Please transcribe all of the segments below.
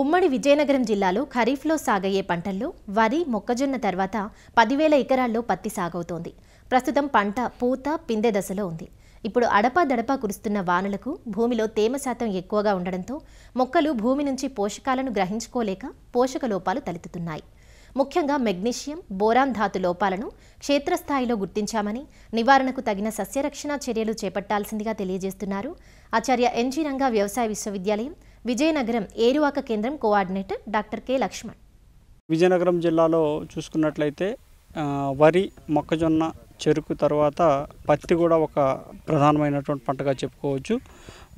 ఉమ్మడి విజయనగరం జిల్లాలో ఖరీఫ్లో సాగయ్యే పంటల్లో వరి మొక్కజొన్న తర్వాత పదివేల ఎకరాల్లో పత్తి సాగవుతోంది ప్రస్తుతం పంట పూత పిందె దశలో ఉంది ఇప్పుడు అడపా దడపా కురుస్తున్న వానలకు భూమిలో తేమ శాతం ఎక్కువగా ఉండడంతో మొక్కలు భూమి నుంచి పోషకాలను గ్రహించుకోలేక పోషక లోపాలు తలెత్తుతున్నాయి ముఖ్యంగా మెగ్నీషియం బోరాన్ ధాతు లోపాలను క్షేత్రస్థాయిలో గుర్తించామని నివారణకు తగిన సస్యరక్షణ చర్యలు చేపట్టాల్సిందిగా తెలియజేస్తున్నారు ఆచార్య ఎన్జీ రంగా వ్యవసాయ విశ్వవిద్యాలయం విజయనగరం ఏరువాక కేంద్రం coordinator doctor K Lakshman Vizianagaram జిల్లాలో చూసుకున్నట్లయితే వరి మొక్కజొన్న చెరుకు తర్వాత పత్తి కూడా ఒక ప్రధానమైనటువంటి పంటగా చెప్పుకోవచ్చు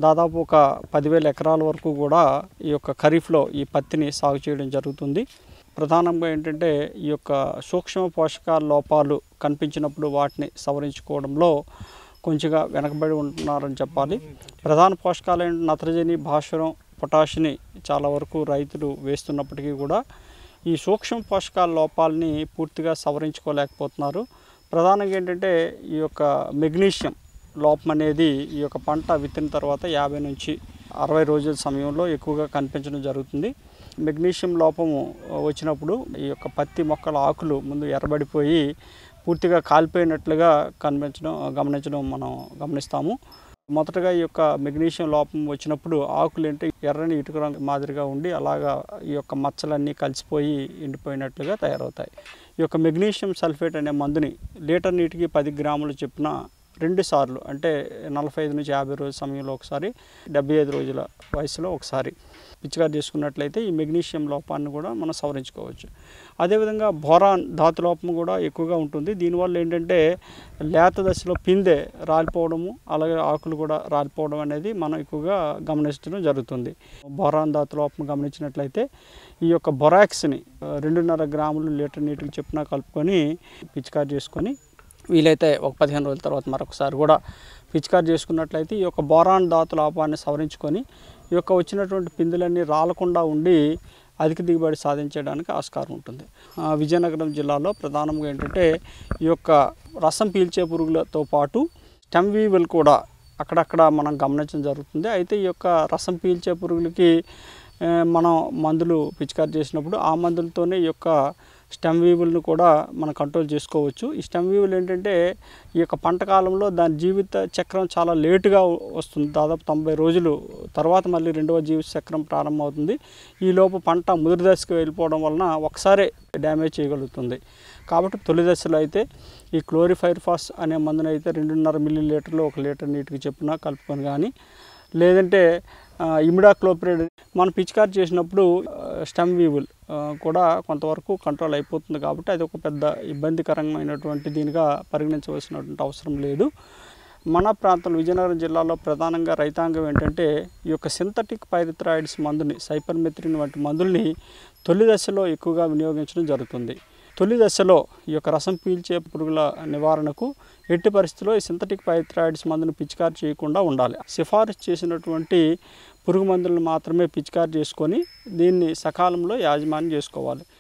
దాదాపు ఒక పదివేల ఎకరాల వరకు కూడా ఈ యొక్క ఖరీఫ్లో ఈ పత్తిని సాగు చేయడం జరుగుతుంది ప్రధానంగా ఏంటంటే ఈ యొక్క సూక్ష్మ పోషకాల లోపాలు కనిపించినప్పుడు వాటిని సవరించుకోవడంలో కొంచెంగా వెనకబడి ఉంటున్నారని చెప్పాలి ప్రధాన పోషకాలు నత్రజని భాస్వరం పొటాషిని చాలా వరకు రైతులు వేస్తున్నప్పటికీ కూడా ఈ సూక్ష్మ పోషకాల లోపాలని పూర్తిగా సవరించుకోలేకపోతున్నారు ప్రధానంగా ఏంటంటే ఈ యొక్క మెగ్నీషియం లోపం అనేది ఈ యొక్క పంట విత్తిన తర్వాత యాభై నుంచి అరవై రోజుల సమయంలో ఎక్కువగా కనిపించడం జరుగుతుంది మెగ్నీషియం లోపము వచ్చినప్పుడు ఈ యొక్క పత్తి మొక్కల ఆకులు ముందు ఎర్రబడిపోయి పూర్తిగా కాలిపోయినట్లుగా కనిపించడం గమనించడం మనం గమనిస్తాము మొదటగా ఈ యొక్క మెగ్నీషియం లోపం వచ్చినప్పుడు ఆకులు ఏంటి ఎర్రని ఇటుక రంగు మాదిరిగా ఉండి అలాగా ఈ యొక్క మచ్చలన్నీ కలిసిపోయి ఎండిపోయినట్లుగా తయారవుతాయి ఈ యొక్క మెగ్నీషియం సల్ఫేట్ అనే మందుని లీటర్ నీటికి పది గ్రాములు చొప్పున రెండు సార్లు అంటే నలభై ఐదు నుంచి యాభై రోజుల సమయంలో ఒకసారి డెబ్బై ఐదు రోజుల వయసులో ఒకసారి పిచ్చిగా తీసుకున్నట్లయితే ఈ మెగ్నీషియం లోపాన్ని కూడా మనం సవరించుకోవచ్చు అదేవిధంగా బోరాన్ ధాతు లోపం కూడా ఎక్కువగా ఉంటుంది దీనివల్ల ఏంటంటే లేత దశలో పిందె రాలిపోవడము అలాగే ఆకులు కూడా రాలిపోవడం అనేది మనం ఎక్కువగా గమనించడం జరుగుతుంది బొరాన్ ధాతు లోపం గమనించినట్లయితే ఈ యొక్క బొరాక్స్ని రెండున్నర గ్రాములు లీటర్ నీటికి చెప్పున కలుపుకొని పిచికారి చేసుకొని వీలైతే ఒక పదిహేను రోజుల తర్వాత మరొకసారి కూడా పిచికారు చేసుకున్నట్లయితే ఈ యొక్క బోరాన్ దాతు లాభాన్ని సవరించుకొని ఈ యొక్క వచ్చినటువంటి పిందులన్నీ రాలకుండా ఉండి అధిక దిగుబడి సాధించడానికి ఆస్కారం ఉంటుంది విజయనగరం జిల్లాలో ప్రధానంగా ఏంటంటే ఈ యొక్క రసం పీల్చే పురుగులతో పాటు స్టెమ్ కూడా అక్కడక్కడ మనం గమనించడం జరుగుతుంది అయితే ఈ యొక్క రసం పీల్చే పురుగులకి మనం మందులు పిచికారు చేసినప్పుడు ఆ మందులతోనే ఈ యొక్క స్టెమ్ వీవులను కూడా మనం కంట్రోల్ చేసుకోవచ్చు ఈ స్టెమ్ వీవులు ఏంటంటే ఈ యొక్క పంట కాలంలో దాని జీవిత చక్రం చాలా లేటుగా వస్తుంది దాదాపు తొంభై రోజులు తర్వాత మళ్ళీ రెండవ జీవిత చక్రం ప్రారంభమవుతుంది ఈలోపు పంట ముదిరి దశకు వెళ్ళిపోవడం వలన ఒకసారే డ్యామేజ్ చేయగలుగుతుంది కాబట్టి తొలి దశలో అయితే ఈ క్లోరిఫైర్ ఫాస్ అనే మందునైతే రెండున్నర మిల్లీ లీటర్లు ఒక లీటర్ నీటికి చెప్పున కలుపుకొని కానీ లేదంటే ఇమిడా మనం పిచికారి చేసినప్పుడు స్టమ్ వీవుల్ కూడా కొంతవరకు కంట్రోల్ అయిపోతుంది కాబట్టి అది ఒక పెద్ద ఇబ్బందికరమైనటువంటి దీనిగా పరిగణించవలసినటువంటి అవసరం లేదు మన ప్రాంతం విజయనగరం జిల్లాలో ప్రధానంగా రైతాంగం ఏంటంటే ఈ యొక్క సింథటిక్ పైరిథ్రాయిడ్స్ మందుని సైపర్మెత్రిన్ వంటి మందుల్ని తొలి దశలో ఎక్కువగా వినియోగించడం జరుగుతుంది తొలి దశలో ఈ యొక్క రసం పీల్చే పురుగుల నివారణకు ఎట్టి పరిస్థితిలో ఈ సింథటిక్ పైథ్రాయిడ్స్ మందును పిచికారి చేయకుండా ఉండాలి సిఫారసు చేసినటువంటి పురుగు మందులను మాత్రమే పిచికారి చేసుకొని దీన్ని సకాలంలో యాజమాన్యం చేసుకోవాలి